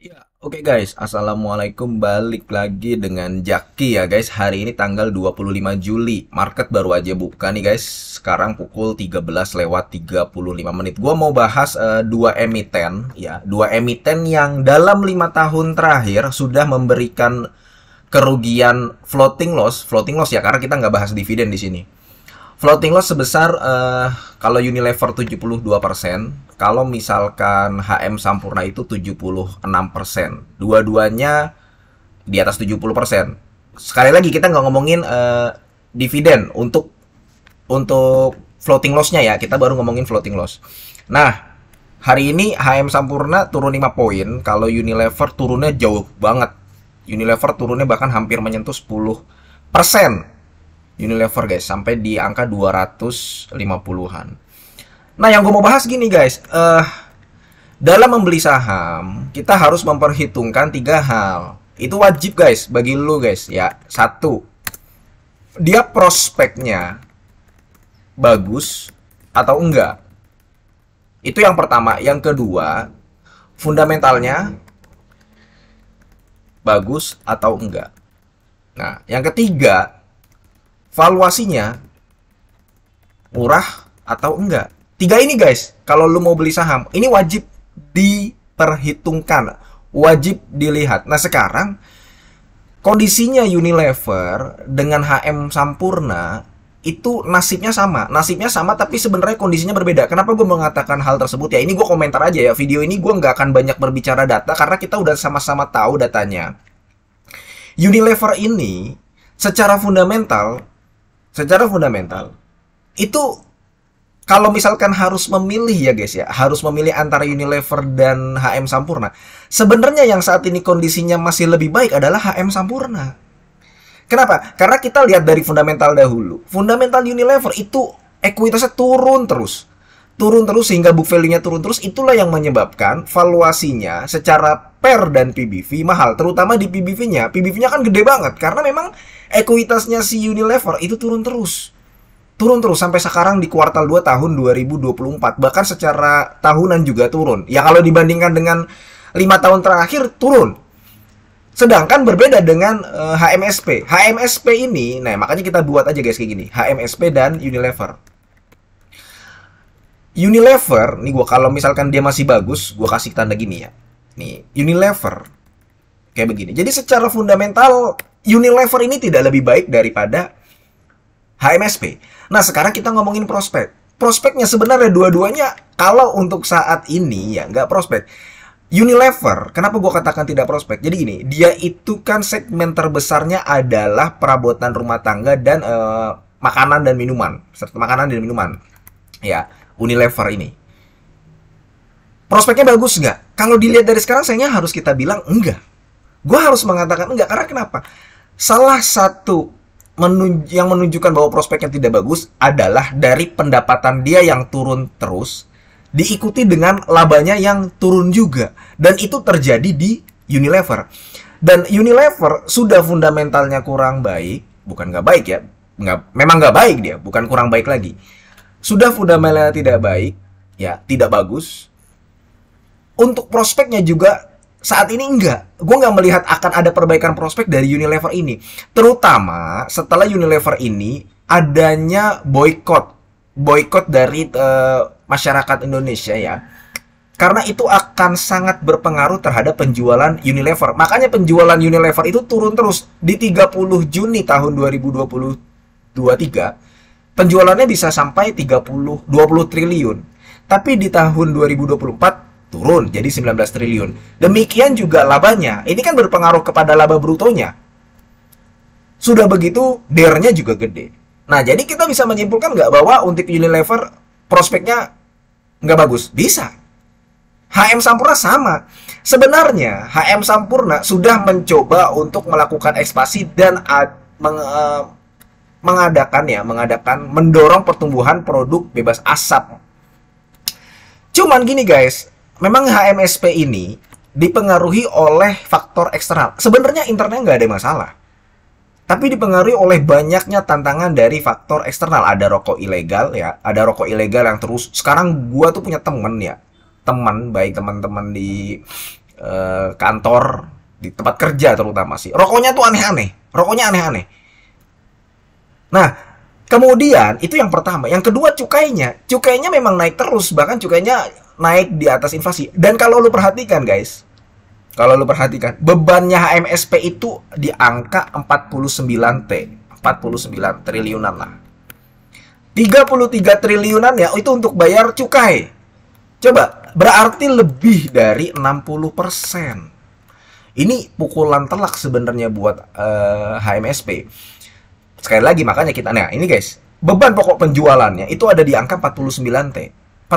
Ya, oke okay guys. Assalamualaikum balik lagi dengan Jaki ya guys. Hari ini tanggal 25 Juli. Market baru aja buka nih guys. Sekarang pukul 13 lewat 35 menit. Gua mau bahas uh, dua emiten ya, dua emiten yang dalam lima tahun terakhir sudah memberikan kerugian floating loss, floating loss ya karena kita nggak bahas dividen di sini Floating loss sebesar uh, kalau Unilever 72%, kalau misalkan HM Sampurna itu 76%. Dua-duanya di atas 70%. Sekali lagi kita nggak ngomongin uh, dividen untuk untuk floating loss-nya ya. Kita baru ngomongin floating loss. Nah, hari ini HM Sampurna turun 5 poin, kalau Unilever turunnya jauh banget. Unilever turunnya bahkan hampir menyentuh 10%. Unilever guys sampai di angka 250-an. Nah, yang gue mau bahas gini guys, uh, dalam membeli saham kita harus memperhitungkan tiga hal. Itu wajib guys bagi lu guys ya. Satu, dia prospeknya bagus atau enggak. Itu yang pertama. Yang kedua, fundamentalnya bagus atau enggak. Nah, yang ketiga, valuasinya murah atau enggak. Tiga ini guys, kalau lu mau beli saham, ini wajib diperhitungkan, wajib dilihat. Nah sekarang kondisinya Unilever dengan HM Sampurna itu nasibnya sama, nasibnya sama tapi sebenarnya kondisinya berbeda. Kenapa gue mengatakan hal tersebut ya? Ini gue komentar aja ya. Video ini gue nggak akan banyak berbicara data karena kita udah sama-sama tahu datanya. Unilever ini secara fundamental secara fundamental itu kalau misalkan harus memilih ya guys ya, harus memilih antara Unilever dan HM Sampurna. Sebenarnya yang saat ini kondisinya masih lebih baik adalah HM Sampurna. Kenapa? Karena kita lihat dari fundamental dahulu. Fundamental Unilever itu ekuitasnya turun terus. Turun terus sehingga book value-nya turun terus, itulah yang menyebabkan valuasinya secara per dan PBV mahal, terutama di PBV-nya. PBV-nya kan gede banget karena memang ekuitasnya si Unilever itu turun terus turun terus sampai sekarang di kuartal 2 tahun 2024 bahkan secara tahunan juga turun ya kalau dibandingkan dengan lima tahun terakhir turun sedangkan berbeda dengan uh, eh, HMSP HMSP ini nah makanya kita buat aja guys kayak gini HMSP dan Unilever Unilever nih gua kalau misalkan dia masih bagus gua kasih tanda gini ya nih Unilever kayak begini jadi secara fundamental Unilever ini tidak lebih baik daripada HMSP. Nah, sekarang kita ngomongin prospek. Prospeknya sebenarnya dua-duanya kalau untuk saat ini ya nggak prospek. Unilever, kenapa gue katakan tidak prospek? Jadi gini, dia itu kan segmen terbesarnya adalah perabotan rumah tangga dan uh, makanan dan minuman, serta makanan dan minuman. Ya, Unilever ini. Prospeknya bagus nggak? Kalau dilihat dari sekarang, sayangnya harus kita bilang enggak. Gue harus mengatakan enggak, karena kenapa? salah satu menunj yang menunjukkan bahwa prospeknya tidak bagus adalah dari pendapatan dia yang turun terus diikuti dengan labanya yang turun juga dan itu terjadi di Unilever dan Unilever sudah fundamentalnya kurang baik bukan nggak baik ya nggak memang nggak baik dia bukan kurang baik lagi sudah fundamentalnya tidak baik ya tidak bagus untuk prospeknya juga saat ini enggak. Gue nggak melihat akan ada perbaikan prospek dari Unilever ini. Terutama setelah Unilever ini adanya boykot. Boykot dari uh, masyarakat Indonesia ya. Karena itu akan sangat berpengaruh terhadap penjualan Unilever. Makanya penjualan Unilever itu turun terus. Di 30 Juni tahun 2023, penjualannya bisa sampai 30, 20 triliun. Tapi di tahun 2024, turun jadi 19 triliun. Demikian juga labanya. Ini kan berpengaruh kepada laba brutonya. Sudah begitu, dernya juga gede. Nah, jadi kita bisa menyimpulkan nggak bahwa untuk Unilever prospeknya nggak bagus? Bisa. HM Sampurna sama. Sebenarnya HM Sampurna sudah mencoba untuk melakukan ekspansi dan meng, eh, mengadakan ya, mengadakan mendorong pertumbuhan produk bebas asap. Cuman gini guys, memang HMSP ini dipengaruhi oleh faktor eksternal. Sebenarnya internet nggak ada masalah. Tapi dipengaruhi oleh banyaknya tantangan dari faktor eksternal. Ada rokok ilegal ya, ada rokok ilegal yang terus. Sekarang gua tuh punya temen ya, teman baik teman-teman di uh, kantor, di tempat kerja terutama sih. Rokoknya tuh aneh-aneh, rokoknya aneh-aneh. Nah, Kemudian itu yang pertama, yang kedua cukainya. Cukainya memang naik terus, bahkan cukainya naik di atas inflasi. Dan kalau lu perhatikan guys, kalau lu perhatikan, bebannya HMSP itu di angka 49 T, 49 triliunan lah. 33 triliunan ya itu untuk bayar cukai. Coba, berarti lebih dari 60%. Ini pukulan telak sebenarnya buat uh, eh, HMSP. Sekali lagi makanya kita nah ini guys, beban pokok penjualannya itu ada di angka 49 T.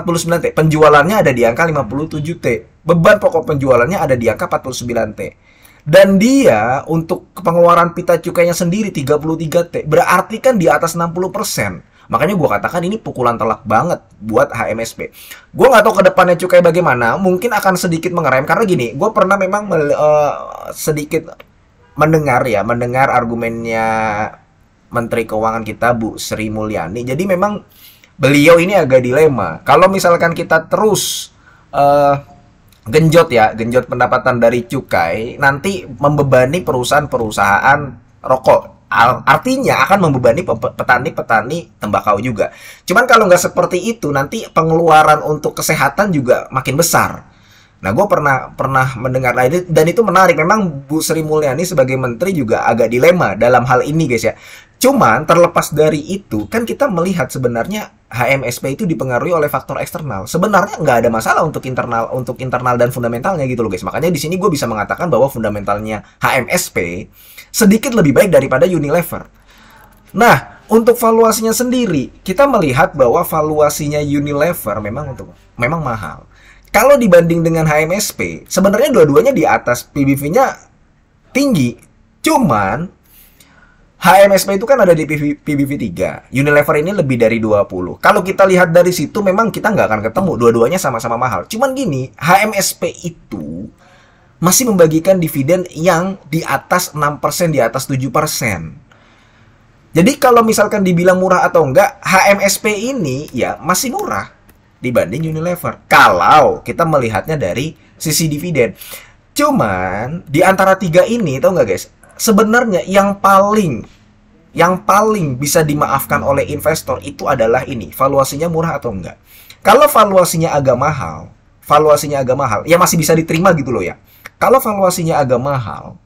49T. Penjualannya ada di angka 57T. Beban pokok penjualannya ada di angka 49T. Dan dia untuk pengeluaran pita cukainya sendiri 33T. Berarti kan di atas 60%. Makanya gue katakan ini pukulan telak banget buat HMSP. Gue gak tahu ke depannya cukai bagaimana, mungkin akan sedikit mengerem karena gini, gue pernah memang uh, sedikit mendengar ya, mendengar argumennya Menteri Keuangan kita Bu Sri Mulyani. Jadi memang beliau ini agak dilema. Kalau misalkan kita terus uh, genjot ya, genjot pendapatan dari cukai, nanti membebani perusahaan-perusahaan rokok artinya akan membebani petani-petani tembakau juga. Cuman kalau nggak seperti itu, nanti pengeluaran untuk kesehatan juga makin besar. Nah, gue pernah pernah mendengar nah, ini, dan itu menarik. Memang Bu Sri Mulyani sebagai menteri juga agak dilema dalam hal ini, guys ya. Cuman terlepas dari itu, kan kita melihat sebenarnya HMSP itu dipengaruhi oleh faktor eksternal. Sebenarnya nggak ada masalah untuk internal, untuk internal dan fundamentalnya gitu loh guys. Makanya di sini gue bisa mengatakan bahwa fundamentalnya HMSP sedikit lebih baik daripada Unilever. Nah, untuk valuasinya sendiri, kita melihat bahwa valuasinya Unilever memang untuk memang mahal. Kalau dibanding dengan HMSP, sebenarnya dua-duanya di atas PBV-nya tinggi. Cuman HMSP itu kan ada di PBV 3. Unilever ini lebih dari 20. Kalau kita lihat dari situ memang kita nggak akan ketemu. Dua-duanya sama-sama mahal. Cuman gini, HMSP itu masih membagikan dividen yang di atas 6%, di atas 7%. Jadi kalau misalkan dibilang murah atau enggak, HMSP ini ya masih murah dibanding Unilever. Kalau kita melihatnya dari sisi dividen. Cuman di antara tiga ini, tau nggak guys, sebenarnya yang paling yang paling bisa dimaafkan oleh investor itu adalah ini, valuasinya murah atau enggak. Kalau valuasinya agak mahal, valuasinya agak mahal, ya masih bisa diterima gitu loh ya. Kalau valuasinya agak mahal,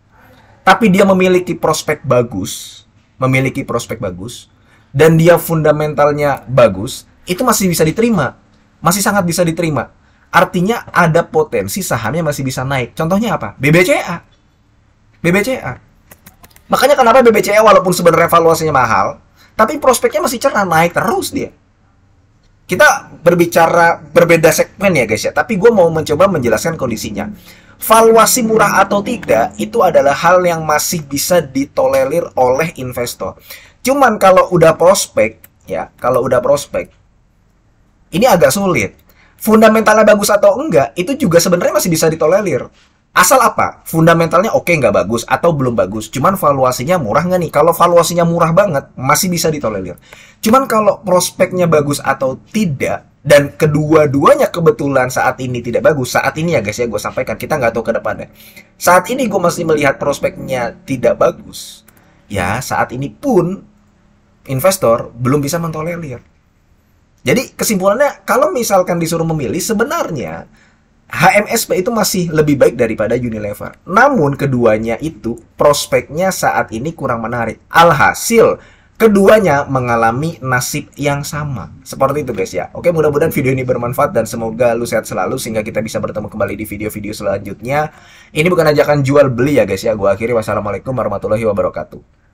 tapi dia memiliki prospek bagus, memiliki prospek bagus, dan dia fundamentalnya bagus, itu masih bisa diterima. Masih sangat bisa diterima. Artinya ada potensi sahamnya masih bisa naik. Contohnya apa? BBCA. BBCA Makanya kenapa BBCE walaupun sebenarnya valuasinya mahal, tapi prospeknya masih cerah naik terus dia. Kita berbicara berbeda segmen ya guys ya, tapi gue mau mencoba menjelaskan kondisinya. Valuasi murah atau tidak itu adalah hal yang masih bisa ditolerir oleh investor. Cuman kalau udah prospek ya, kalau udah prospek ini agak sulit. Fundamentalnya bagus atau enggak itu juga sebenarnya masih bisa ditolerir. Asal apa? Fundamentalnya oke nggak bagus atau belum bagus. Cuman valuasinya murah nggak nih? Kalau valuasinya murah banget, masih bisa ditolerir. Cuman kalau prospeknya bagus atau tidak, dan kedua-duanya kebetulan saat ini tidak bagus. Saat ini ya guys ya, gue sampaikan. Kita nggak tahu ke depannya. Saat ini gue masih melihat prospeknya tidak bagus. Ya, saat ini pun investor belum bisa mentolerir. Jadi kesimpulannya, kalau misalkan disuruh memilih, sebenarnya HMSP itu masih lebih baik daripada Unilever. Namun keduanya itu prospeknya saat ini kurang menarik. Alhasil keduanya mengalami nasib yang sama. Seperti itu guys ya. Oke, mudah-mudahan video ini bermanfaat dan semoga lu sehat selalu sehingga kita bisa bertemu kembali di video-video selanjutnya. Ini bukan ajakan jual beli ya guys ya. Gua akhiri wassalamualaikum warahmatullahi wabarakatuh.